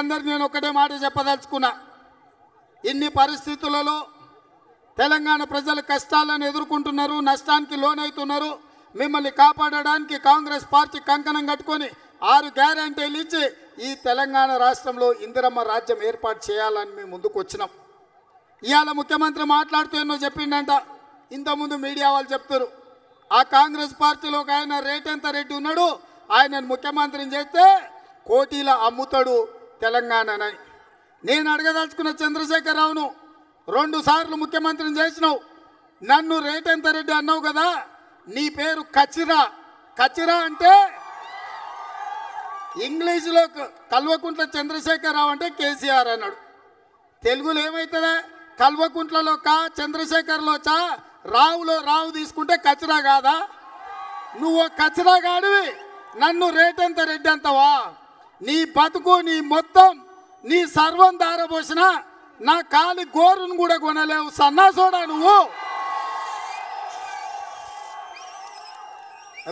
అందరు నేను ఒకటే మాట చెప్పదలుచుకున్నా ఇన్ని పరిస్థితులలో తెలంగాణ ప్రజలు కష్టాలను ఎదుర్కొంటున్నారు నష్టానికి లోనవుతున్నారు మిమ్మల్ని కాపాడడానికి కాంగ్రెస్ పార్టీ కంకణం కట్టుకొని ఆరు గ్యారంటీలు ఇచ్చి ఈ తెలంగాణ రాష్ట్రంలో ఇందిరమ్మ రాజ్యం ఏర్పాటు చేయాలని మేము ముందుకు వచ్చినాం ఇవాళ ముఖ్యమంత్రి మాట్లాడుతూ ఎన్నో చెప్పిండంట ఇంతకుముందు మీడియా వాళ్ళు చెప్తారు ఆ కాంగ్రెస్ పార్టీలో ఒక ఆయన రేటెంత రెడ్డి ఉన్నాడు ఆయన ముఖ్యమంత్రిని చేస్తే కోటీల అమ్ముతాడు తెలంగాణనని నేను అడగదలుచుకున్న చంద్రశేఖరరావును రెండు సార్లు ముఖ్యమంత్రిని చేసినావు నన్ను రేటంత రెడ్డి అన్నావు కదా నీ పేరు కచిరా కచిరా అంటే ఇంగ్లీష్లో కల్వకుంట్ల చంద్రశేఖరరావు అంటే కేసీఆర్ అన్నాడు తెలుగులో ఏమవుతుందా కల్వకుంట్లలో కా చంద్రశేఖర్లో చా రావులో రావు తీసుకుంటే కచరా కాదా నువ్వు కచరా కాడివి నన్ను రేటంత రెడ్డి అంతవా నీ బతుకు నీ మొత్తం నీ సర్వం ధారపోసిన నా కాలి గోరును కూడా కొనలేవు సన్నాసోడా నువ్వు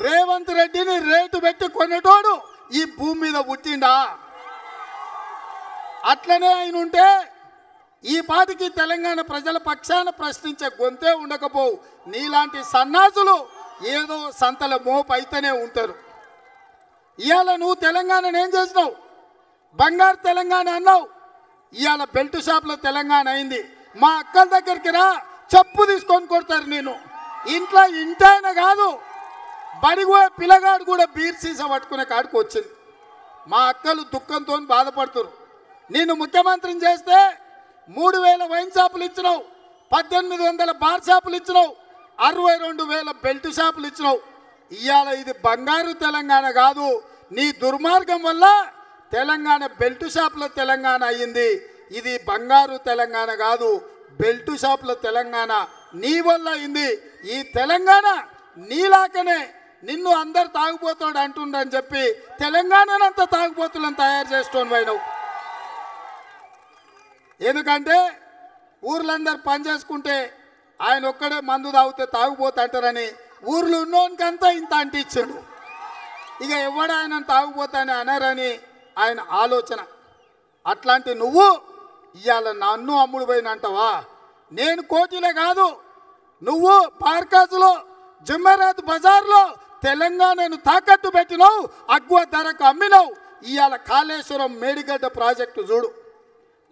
రేవంత్ రెడ్డిని రేటు పెట్టి కొనేటోడు ఈ భూమి మీద పుట్టిండా అట్లనే ఆయన ఉంటే ఈ పాటికి తెలంగాణ ప్రజల పక్షాన ప్రశ్నించే గొంతే ఉండకపోవు నీలాంటి సన్నాసులు ఏదో సంతల మోపు అయితేనే ఉంటారు ఇవాళ నువ్వు తెలంగాణను ఏం చేసినావు బంగారు తెలంగాణ అన్నావు ఇవాళ బెల్ట్ షాప్లో తెలంగాణ అయింది మా అక్కల దగ్గరికి రా చెప్పు తీసుకొని కొడతారు నేను ఇంట్లో ఇంటైన కాదు బడి పోయే పిల్లగాడు కూడా బీర్ సీసా పట్టుకునే కాడికి వచ్చింది మా అక్కలు దుఃఖంతో బాధపడుతురు నేను ముఖ్యమంత్రిని చేస్తే మూడు వేల వైన్ షాపులు ఇచ్చినావు పద్దెనిమిది వందల బార్ షాపులు ఇచ్చినావు అరవై రెండు వేల బెల్ట్ షాపులు ఇచ్చినావు ఇవాళ ఇది బంగారు తెలంగాణ కాదు నీ దుర్మార్గం వల్ల తెలంగాణ బెల్ట్ షాప్ల తెలంగాణ అయ్యింది ఇది బంగారు తెలంగాణ కాదు బెల్ట్ షాప్ల తెలంగాణ నీ వల్ల అయింది ఈ తెలంగాణ నీలాకనే నిన్ను అందరు తాగుబోతాడు అంటుండని చెప్పి తెలంగాణనంతా తాగుబోతులను తయారు చేస్తుంది పోయినావు ఎందుకంటే ఊర్లందరు పనిచేసుకుంటే ఆయన ఒక్కడే మందు తాగితే అంటారని ఊర్లో ఉన్నోనికంతా ఇంత అంటించాడు ఇక ఎవడు ఆయన తాగుపోతానే అనరని ఆయన ఆలోచన అట్లాంటి నువ్వు ఇవాళ నన్ను అమ్ముడు పోయినంటవా నేను కోటిలే కాదు నువ్వు పార్కాజులో జుమ్మెరాత్ బజార్లో తెలంగాణను తాకట్టు పెట్టినావు అగ్వ ధరకు అమ్మినావు ఇవాళ కాళేశ్వరం మేడిగడ్డ ప్రాజెక్టు చూడు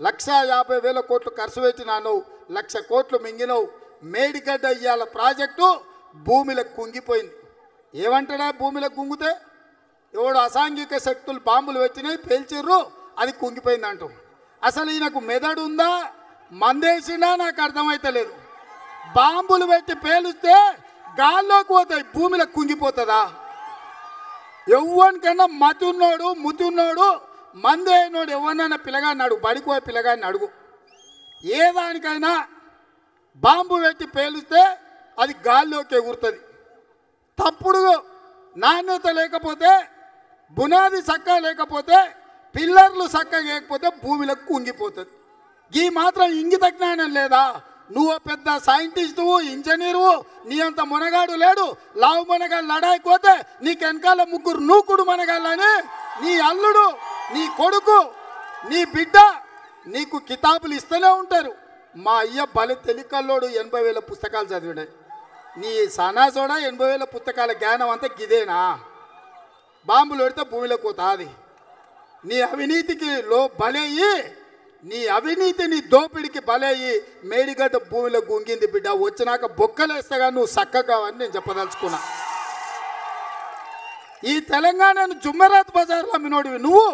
లక్ష యాభై వేల కోట్లు ఖర్చు పెట్టినాను లక్ష కోట్లు మింగినవు మేడిగడ్డ ఇవాళ ప్రాజెక్టు భూమిలో కుంగిపోయింది ఏమంటాడా భూమిలో కుంగితే ఎవడు అసాంఘిక శక్తులు బాంబులు వచ్చినాయి పేల్చిర్రు అది కుంగిపోయింది అంటూ అసలు ఈయనకు మెదడు ఉందా మందేసినా నాకు లేదు బాంబులు పెట్టి పేలిస్తే గాల్లోకి పోతాయి భూమిలో కుంగిపోతుందా ఎవరికైనా మతి ఉన్నాడు ముతి ఉన్నాడు మంది అయినోడు ఎవరినైనా పిల్లగాడిని అడుగు బడికో పిల్లగాడిని అడుగు ఏ దానికైనా బాంబు పెట్టి పేలిస్తే అది గాల్లోకి ఎగురుతుంది తప్పుడు నాణ్యత లేకపోతే బునాది చక్క లేకపోతే పిల్లర్లు చక్క లేకపోతే భూమిలకు కుంగిపోతుంది ఈ మాత్రం ఇంగిత జ్ఞానం లేదా నువ్వు పెద్ద సైంటిస్టువు ఇంజనీరువు నీ అంత మునగాడు లేడు లావు మునగా లడాయిపోతే నీ వెనకాల ముగ్గురు నూకుడు మునగాళ్ళని నీ అల్లుడు నీ కొడుకు నీ బిడ్డ నీకు కితాబులు ఇస్తూనే ఉంటారు మా అయ్య బలి తెలికల్లోడు ఎనభై వేల పుస్తకాలు చదివినాయి నీ సనాసోడా ఎనభై వేల పుస్తకాల జ్ఞానం అంతా గిదేనా బాంబులు పెడితే భూమిలో కూతాది నీ అవినీతికి లో బలయ్యి నీ అవినీతి నీ దోపిడికి బలయ్యి మేడిగడ్డ భూమిలో గుంగింది బిడ్డ వచ్చినాక బొక్కలేస్తాగా నువ్వు చక్కగా అని నేను చెప్పదలుచుకున్నా ఈ తెలంగాణను జుమ్మరాత్ బజార్లో అమ్మినోడివి నువ్వు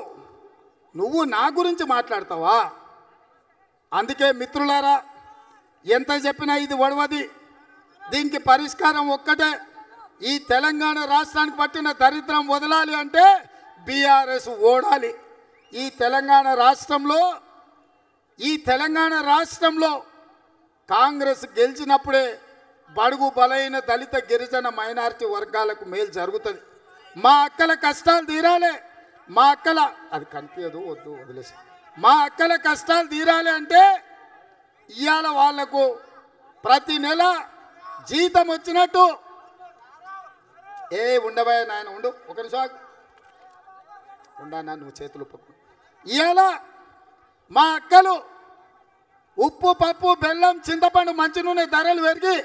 నువ్వు నా గురించి మాట్లాడతావా అందుకే మిత్రులారా ఎంత చెప్పినా ఇది వడవది దీనికి పరిష్కారం ఒక్కటే ఈ తెలంగాణ రాష్ట్రానికి పట్టిన దరిద్రం వదలాలి అంటే బీఆర్ఎస్ ఓడాలి ఈ తెలంగాణ రాష్ట్రంలో ఈ తెలంగాణ రాష్ట్రంలో కాంగ్రెస్ గెలిచినప్పుడే బడుగు బలైన దళిత గిరిజన మైనారిటీ వర్గాలకు మేలు జరుగుతుంది మా అక్కల కష్టాలు తీరాలి మా అక్కల అది కనిపించదు వద్దు వదిలేసి మా అక్కల కష్టాలు తీరాలి అంటే ఇవాళ వాళ్లకు ప్రతి నెల జీతం వచ్చినట్టు ఏ ఉండవే నాయన ఉండు ఒక నిమిషం ఉండానా నువ్వు చేతులు ఉప్పుకు ఇలా మా అక్కలు ఉప్పు పప్పు బెల్లం చింతపండు మంచి నూనె ధరలు పెరిగి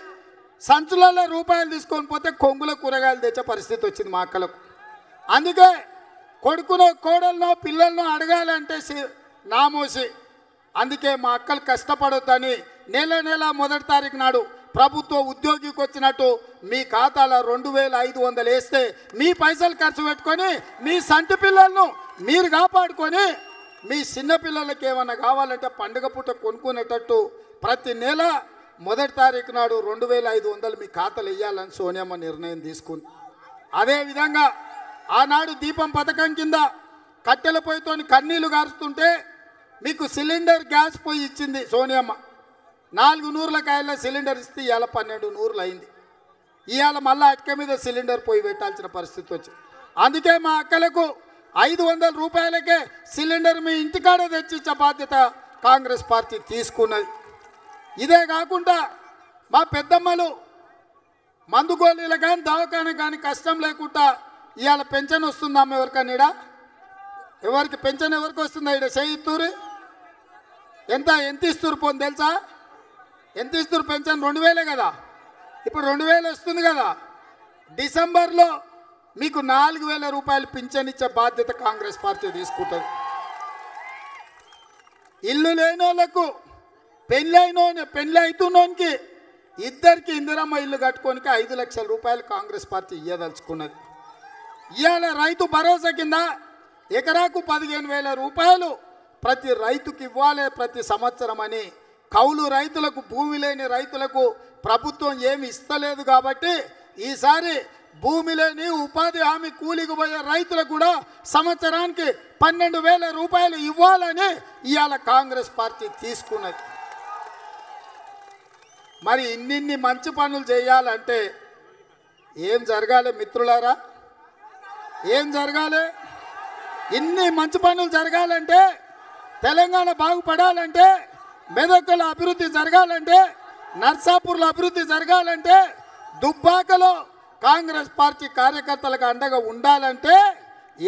సంచులలో రూపాయలు తీసుకొని పోతే కొంగుల కూరగాయలు తెచ్చే పరిస్థితి వచ్చింది మా అక్కలకు అందుకే కొడుకునో కోడలనో పిల్లలను అడగాలంటే నామోసి అందుకే మా అక్కలు కష్టపడొద్దని నెల నెల మొదటి తారీఖు నాడు ప్రభుత్వ ఉద్యోగికి వచ్చినట్టు మీ ఖాతాలో రెండు వేల ఐదు వందలు వేస్తే మీ పైసలు ఖర్చు పెట్టుకొని మీ సంటి పిల్లలను మీరు కాపాడుకొని మీ చిన్నపిల్లలకి ఏమైనా కావాలంటే పండుగ పూట కొనుక్కునేటట్టు ప్రతి నెల మొదటి తారీఖు నాడు రెండు వేల ఐదు వందలు మీ ఖాతాలు వేయాలని సోనియమ్మ నిర్ణయం తీసుకుంది అదేవిధంగా ఆనాడు దీపం పథకం కింద కట్టెల పొయ్యితో కన్నీళ్లు గారుస్తుంటే మీకు సిలిండర్ గ్యాస్ పొయ్యి ఇచ్చింది సోనియమ్మ నాలుగు నూరుల కాయల్లో సిలిండర్ ఇస్తే ఇవాళ పన్నెండు నూరులు అయింది ఇవాళ మళ్ళీ అటుక మీద సిలిండర్ పోయి పెట్టాల్సిన పరిస్థితి వచ్చింది అందుకే మా అక్కలకు ఐదు వందల రూపాయలకే సిలిండర్ మీ ఇంటికాడ తెచ్చిచ్చే బాధ్యత కాంగ్రెస్ పార్టీ తీసుకున్నది ఇదే కాకుండా మా పెద్దమ్మలు మందు కానీ దవాఖానా కానీ కష్టం లేకుండా ఇవాళ పెన్షన్ వస్తుందమ్మ ఎవరికన్నా ఇడ ఎవరికి పెన్షన్ ఎవరికి వస్తుందా ఇడ చేయిత్తూరు ఎంత ఎంత ఇస్తురు పోని తెలుసా ఎంత ఇస్తున్నారు పెన్షన్ రెండు వేలే కదా ఇప్పుడు రెండు వేలు వస్తుంది కదా డిసెంబర్లో మీకు నాలుగు వేల రూపాయలు పింఛన్ ఇచ్చే బాధ్యత కాంగ్రెస్ పార్టీ తీసుకుంటుంది ఇల్లు లేని వాళ్ళకు పెళ్ళైన పెళ్ళి అవుతున్నోనికి ఇద్దరికి ఇందిరమ్మ ఇల్లు కట్టుకోనికి ఐదు లక్షల రూపాయలు కాంగ్రెస్ పార్టీ ఇయ్యదలుచుకున్నది ఇవాళ రైతు భరోసా కింద ఎకరాకు పదిహేను వేల రూపాయలు ప్రతి రైతుకి ఇవ్వాలి ప్రతి సంవత్సరం అని కౌలు రైతులకు భూమి లేని రైతులకు ప్రభుత్వం ఏమి ఇస్తలేదు కాబట్టి ఈసారి భూమి లేని ఉపాధి హామీ కూలికి పోయే రైతులకు కూడా సంవత్సరానికి పన్నెండు వేల రూపాయలు ఇవ్వాలని ఇవాళ కాంగ్రెస్ పార్టీ తీసుకున్నది మరి ఇన్నిన్ని మంచి పనులు చేయాలంటే ఏం జరగాలి మిత్రులారా ఏం జరగాలి ఇన్ని మంచి పనులు జరగాలంటే తెలంగాణ బాగుపడాలంటే మెదక్లో అభివృద్ధి జరగాలంటే నర్సాపూర్లో అభివృద్ధి జరగాలంటే దుబ్బాకలో కాంగ్రెస్ పార్టీ కార్యకర్తలకు అండగా ఉండాలంటే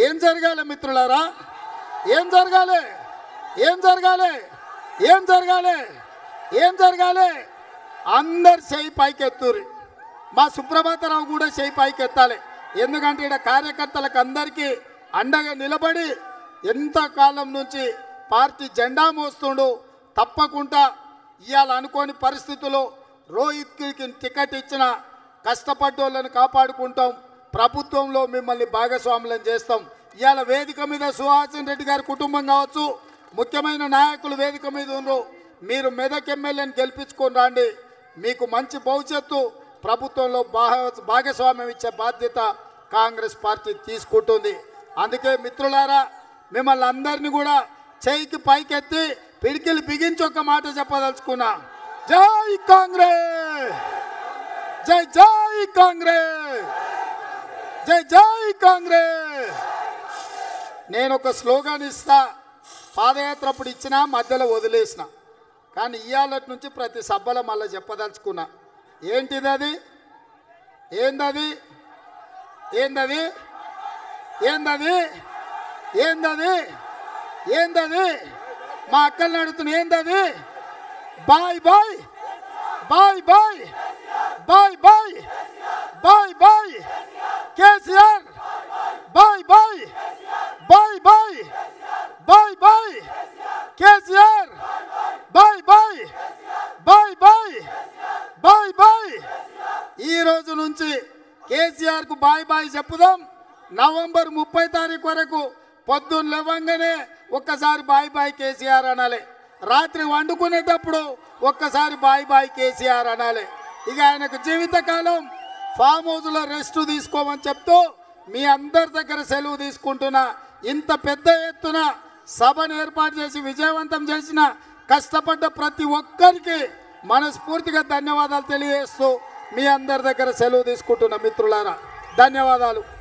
ఏం జరగాలి మిత్రులారా ఏం జరగాలి ఏం జరగాలి ఏం జరగాలి ఏం జరగాలి అందరు చేయి పైకెత్తురి మా సుప్రభాతరావు కూడా చేయి పైకెత్తాలి ఎందుకంటే ఇక్కడ కార్యకర్తలకు అందరికీ అండగా నిలబడి ఎంతకాలం నుంచి పార్టీ జెండా మోస్తుండు తప్పకుండా ఇవాళ అనుకోని పరిస్థితుల్లో రోహిత్కి టికెట్ ఇచ్చిన కష్టపడ్డోళ్ళని కాపాడుకుంటాం ప్రభుత్వంలో మిమ్మల్ని భాగస్వాములను చేస్తాం ఇవాళ వేదిక మీద సుహాసిన్ రెడ్డి గారి కుటుంబం కావచ్చు ముఖ్యమైన నాయకులు వేదిక మీద ఉన్నారు మీరు మెదక్ ఎమ్మెల్యేని గెలిపించుకొని రండి మీకు మంచి భవిష్యత్తు ప్రభుత్వంలో భాగస్వామ్యం ఇచ్చే బాధ్యత కాంగ్రెస్ పార్టీ తీసుకుంటుంది అందుకే మిత్రులారా మిమ్మల్ని అందరినీ కూడా చేయికి పైకెత్తి పిడికిలు బిగించి ఒక మాట చెప్పదలుచుకున్నా జై కాంగ్రెస్ జై జై కాంగ్రెస్ జై జై కాంగ్రెస్ నేను ఒక స్లోగాన్ ఇస్తా పాదయాత్ర అప్పుడు ఇచ్చినా మధ్యలో వదిలేసిన కానీ ఇయ్యాలటి నుంచి ప్రతి సభలో మళ్ళీ చెప్పదలుచుకున్నా ఏంటిది అది ఏందది ఏందది ఏందది ఏందది ఏందది మా అక్కల్ని అడుగుతున్న ఏంది అది బాయ్ బాయ్ బాయ్ బాయ్ బాయ్ బాయ్ బాయ్ బాయ్ కేసీఆర్ బాయ్ బాయ్ బాయ్ బాయ్ బాయ్ బాయ్ కేసీఆర్ బాయ్ బాయ్ బాయ్ బాయ్ బాయ్ బాయ్ ఈ రోజు నుంచి కేసీఆర్ కు బాయ్ బాయ్ చెప్పుదాం నవంబర్ ముప్పై తారీఖు వరకు పొద్దున్న లేవంగానే ఒక్కసారి బాయ్ బాయ్ కేసీఆర్ అనాలి రాత్రి వండుకునేటప్పుడు ఒక్కసారి బాయ్ బాయ్ కేసీఆర్ అనాలి ఇక ఆయనకు జీవితకాలం ఫామ్ హౌస్లో రెస్ట్ తీసుకోమని చెప్తూ మీ అందరి దగ్గర సెలవు తీసుకుంటున్నా ఇంత పెద్ద ఎత్తున సభను ఏర్పాటు చేసి విజయవంతం చేసిన కష్టపడ్డ ప్రతి ఒక్కరికి మనస్ఫూర్తిగా ధన్యవాదాలు తెలియజేస్తూ మీ అందరి దగ్గర సెలవు తీసుకుంటున్న మిత్రులారా ధన్యవాదాలు